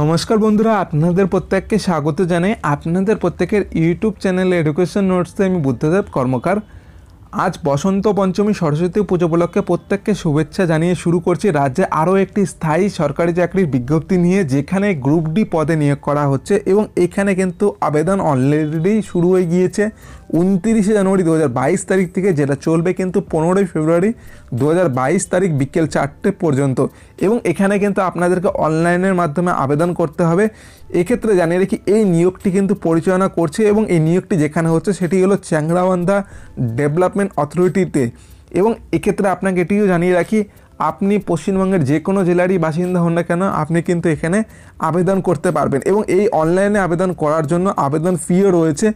নমস্কার বন্ধুরা আপনাদের প্রত্যেককে স্বাগত জানাই আপনাদের প্রত্যেকের ইউটিউব চ্যানেল এডুকেশন নোটসে আমি বুদ্ধদেব কর্মকার আজ বসন্ত পঞ্চমী সরস্বতী পুজো উপলক্ষে প্রত্যেককে শুভেচ্ছা জানিয়ে শুরু করছি রাজ্যে আরও একটি স্থায়ী সরকারি চাকরির বিজ্ঞপ্তি নিয়ে যেখানে গ্রুপ ডি পদে নিয়োগ করা হচ্ছে এবং এখানে কিন্তু আবেদন অলরেডি শুরু হয়ে গিয়েছে উনতিরিশে জানুয়ারি দু তারিখ থেকে যেটা চলবে কিন্তু পনেরোই ফেব্রুয়ারি দু তারিখ বিকেল চারটে পর্যন্ত এবং এখানে কিন্তু আপনাদেরকে অনলাইনের মাধ্যমে আবেদন করতে হবে এক্ষেত্রে জানিয়ে রেখি এই নিয়োগটি কিন্তু পরিচালনা করছে এবং এই নিয়োগটি যেখানে হচ্ছে সেটি হলো চ্যাংরাওয়ান্ধা ডেভেলপমেন্ট অথরিটিতে এবং এক্ষেত্রে আপনাকে এটিও জানিয়ে রাখি আপনি পশ্চিমবঙ্গের যে কোনো জেলারই বাসিন্দা হন না কেন আপনি কিন্তু এখানে আবেদন করতে পারবেন এবং এই অনলাইনে আবেদন করার জন্য আবেদন ফিও রয়েছে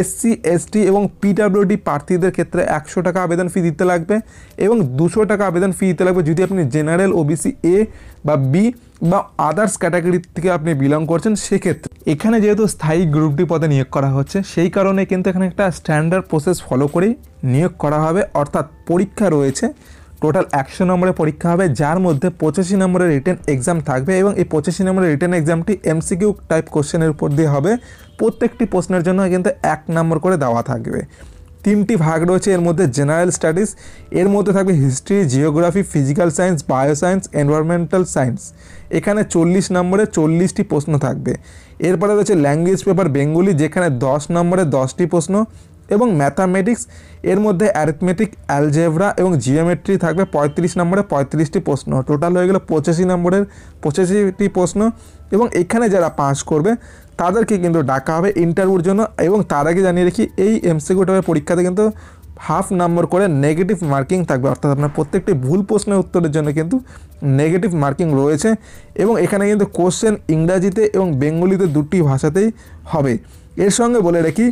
এসসি এসটি এবং পিডাব্লিউডি প্রার্থীদের ক্ষেত্রে একশো টাকা আবেদন ফি দিতে লাগবে এবং দুশো টাকা আবেদন ফি দিতে লাগবে যদি আপনি জেনারেল ওবিসি এ বা বি বা আদার্স ক্যাটাগরি থেকে আপনি বিলং করছেন সেক্ষেত্রে এখানে যেহেতু স্থায়ী গ্রুপটি পদে নিয়োগ করা হচ্ছে সেই কারণে কিন্তু এখানে একটা স্ট্যান্ডার্ড প্রসেস ফলো করেই নিয়োগ করা হবে অর্থাৎ পরীক্ষা রয়েছে টোটাল একশো নম্বরের পরীক্ষা হবে যার মধ্যে পঁচাশি নম্বরের রিটেন এক্সাম থাকবে এবং এই পঁচাশি নম্বরের রিটেন এক্সামটি এমসিকিউ টাইপ কোশ্চেনের উপর দিয়ে হবে প্রত্যেকটি প্রশ্নের জন্য কিন্তু এক নম্বর করে দেওয়া থাকবে তিনটি ভাগ রয়েছে এর মধ্যে জেনারেল স্টাডিজ এর মধ্যে থাকবে history geography physical science bio science environmental science এখানে চল্লিশ নম্বরে চল্লিশটি প্রশ্ন থাকবে এরপরে রয়েছে ল্যাঙ্গুয়েজ পেপার বেঙ্গলি যেখানে দশ নম্বরে দশটি প্রশ্ন এবং ম্যাথামেটিক্স এর মধ্যে অ্যারিথমেটিক অ্যালজেব্রা এবং জিওমেট্রি থাকবে পঁয়ত্রিশ নম্বরে পঁয়ত্রিশটি প্রশ্ন টোটাল হয়ে গেলো পঁচাশি নম্বরের পঁচাশিটি প্রশ্ন এবং এখানে যারা পাস করবে তাদেরকে কিন্তু ডাকা হবে ইন্টারভিউর জন্য এবং তার আগে জানিয়ে রাখি এই এমসিকিউটিভের পরীক্ষাতে কিন্তু হাফ নম্বর করে নেগেটিভ মার্কিং থাকবে অর্থাৎ আপনার প্রত্যেকটি ভুল প্রশ্নের উত্তরের জন্য কিন্তু নেগেটিভ মার্কিং রয়েছে এবং এখানে কিন্তু কোশ্চেন ইংরাজিতে এবং বেঙ্গলিতে দুটি ভাষাতেই হবে এর সঙ্গে বলে রাখি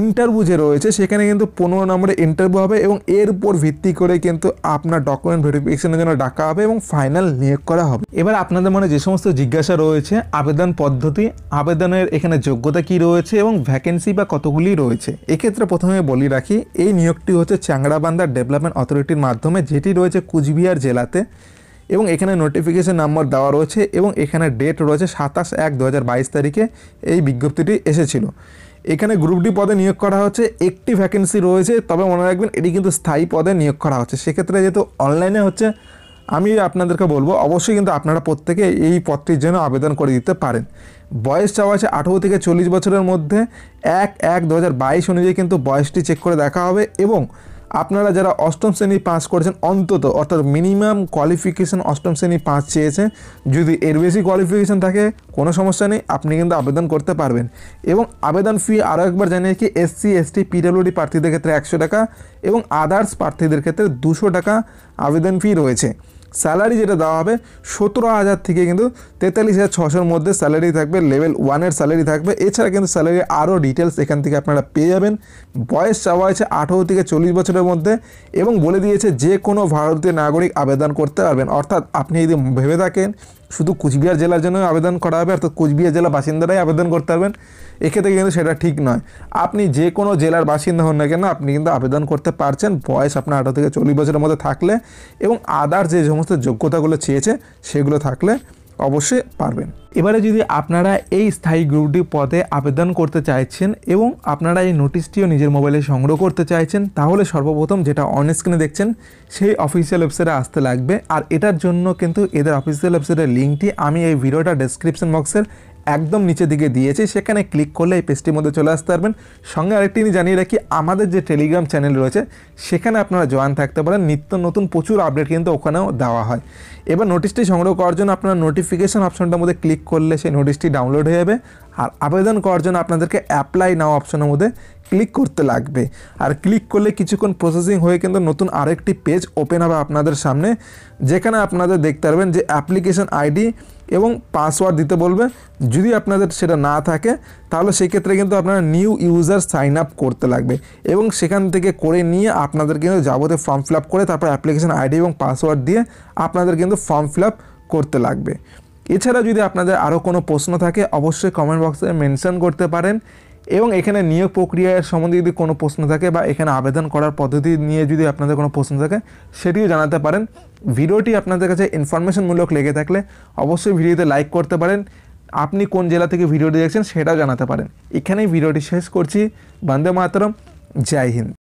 ইন্টারভিউ যে রয়েছে সেখানে কিন্তু পনেরো নম্বরে ইন্টারভিউ হবে এবং এর উপর ভিত্তি করে কিন্তু আপনার ডকুমেন্ট ভেরিফিকেশনের জন্য ডাকা হবে এবং ফাইনাল নিয়োগ করা হবে এবার আপনাদের মনে যে সমস্ত জিজ্ঞাসা রয়েছে আবেদন পদ্ধতি আবেদনের এখানে যোগ্যতা কি রয়েছে এবং ভ্যাকেন্সি বা কতগুলি রয়েছে এক্ষেত্রে প্রথমে বলি রাখি এই নিয়োগটি হচ্ছে চ্যাংড়াবান্ধা ডেভেলপমেন্ট অথরিটির মাধ্যমে যেটি রয়েছে কুচবিহার জেলাতে এবং এখানে নোটিফিকেশন নাম্বার দেওয়া রয়েছে এবং এখানে ডেট রয়েছে সাতাশ এক দু তারিখে এই বিজ্ঞপ্তিটি এসেছিল এখানে গ্রুপ ডি পদে নিয়োগ করা হচ্ছে একটি ভ্যাকেন্সি রয়েছে তবে মনে রাখবেন এটি কিন্তু স্থায়ী পদে নিয়োগ করা হচ্ছে সেক্ষেত্রে যেহেতু অনলাইনে হচ্ছে আমি আপনাদেরকে বলবো অবশ্যই কিন্তু আপনারা প্রত্যেকে এই পদটির জন্য আবেদন করে দিতে পারেন বয়স চাওয়া আছে আঠেরো থেকে চল্লিশ বছরের মধ্যে এক এক দু অনুযায়ী কিন্তু বয়সটি চেক করে দেখা হবে এবং আপনারা যারা অষ্টম শ্রেণী পাস করেছেন অন্তত অর্থাৎ মিনিমাম কোয়ালিফিকেশান অষ্টম শ্রেণী পাস চেয়েছে যদি এর বেশি কোয়ালিফিকেশান থাকে কোনো সমস্যা নেই আপনি কিন্তু আবেদন করতে পারবেন এবং আবেদন ফি আরও একবার জানিয়ে কি এসসি এসটি পিডাব্লিউডি প্রার্থীদের ক্ষেত্রে একশো টাকা এবং আদার্স প্রার্থীদের ক্ষেত্রে দুশো টাকা আবেদন ফি রয়েছে স্যালারি যেটা দেওয়া হবে সতেরো হাজার থেকে কিন্তু তেতাল্লিশ হাজার ছশোর মধ্যে স্যালারি থাকবে লেভেল ওয়ানের স্যালারি থাকবে এছাড়া কিন্তু স্যালারি আরও ডিটেলস এখান থেকে আপনারা পেয়ে যাবেন বয়স চাওয়া হয়েছে আঠেরো থেকে চল্লিশ বছরের মধ্যে এবং বলে দিয়েছে যে কোনো ভারতীয় নাগরিক আবেদন করতে পারবেন অর্থাৎ আপনি যদি ভেবে থাকেন শুধু কুচবিহার জেলার জন্য আবেদন করা হবে অর্থাৎ কুচবিহার জেলার বাসিন্দারাই আবেদন করতে পারবেন এক্ষেত্রে কিন্তু সেটা ঠিক নয় আপনি যে কোনো জেলার বাসিন্দা হন না কেন আপনি কিন্তু আবেদন করতে পারছেন বয়স আপনার আঠারো থেকে চল্লিশ বছরের মধ্যে থাকলে এবং আদার যে সমস্ত যোগ্যতাগুলো চেয়েছে সেগুলো থাকলে অবশ্যই পারবেন এবারে যদি আপনারা এই স্থায়ী গ্রুপটি পদে আবেদন করতে চাইছেন এবং আপনারা এই নোটিশটিও নিজের মোবাইলে সংগ্রহ করতে চাইছেন তাহলে সর্বপ্রথম যেটা অন স্ক্রিনে দেখছেন সেই অফিসিয়াল ওয়েবসাইটে আসতে লাগবে আর এটার জন্য কিন্তু এদের অফিসিয়াল ওয়েবসাইটের লিঙ্কটি আমি এই ভিডিওটা ডেসক্রিপশন বক্সের একদম নিচে দিকে দিয়েছি সেখানে ক্লিক করলে এই পেজটির মধ্যে চলে আসতে পারবেন সঙ্গে আরেকটি জানিয়ে রাখি আমাদের যে টেলিগ্রাম চ্যানেল রয়েছে সেখানে আপনারা জয়েন থাকতে পারেন নিত্য নতুন প্রচুর আপডেট কিন্তু ওখানেও দেওয়া হয় এবার নোটিশটি সংগ্রহ করার জন্য আপনারা নোটিফিকেশান অপশনটার মধ্যে ক্লিক করলে সেই নোটিশটি ডাউনলোড হয়ে যাবে আর আবেদন করার জন্য আপনাদেরকে অ্যাপ্লাই নাও অপশনের মধ্যে ক্লিক করতে লাগবে আর ক্লিক করলে কিছুক্ষণ প্রসেসিং হয়ে কিন্তু নতুন আরেকটি পেজ ওপেন হবে আপনাদের সামনে যেখানে আপনাদের দেখতে পারবেন যে অ্যাপ্লিকেশন আইডি এবং পাসওয়ার্ড দিতে বলবে যদি আপনাদের সেটা না থাকে তাহলে সেক্ষেত্রে কিন্তু আপনারা নিউ ইউজার সাইন আপ করতে লাগবে এবং সেখান থেকে করে নিয়ে আপনাদের কিন্তু যাবতীয় ফর্ম ফিল করে তারপর অ্যাপ্লিকেশান আইডি এবং পাসওয়ার্ড দিয়ে আপনাদের কিন্তু ফর্ম ফিল করতে লাগবে এছাড়া যদি আপনাদের আরও কোনো প্রশ্ন থাকে অবশ্যই কমেন্ট বক্সে মেনশন করতে পারেন এবং এখানে নিয়োগ প্রক্রিয়ার সম্বন্ধে যদি কোনো প্রশ্ন থাকে বা এখানে আবেদন করার পদ্ধতি নিয়ে যদি আপনাদের কোনো প্রশ্ন থাকে সেটিও জানাতে পারেন ভিডিওটি আপনাদের কাছে ইনফরমেশনমূলক লেগে থাকলে অবশ্যই ভিডিওতে লাইক করতে পারেন আপনি কোন জেলা থেকে ভিডিওটি দেখছেন সেটাও জানাতে পারেন এখানেই ভিডিওটি শেষ করছি বন্দে মাতরম জয় হিন্দ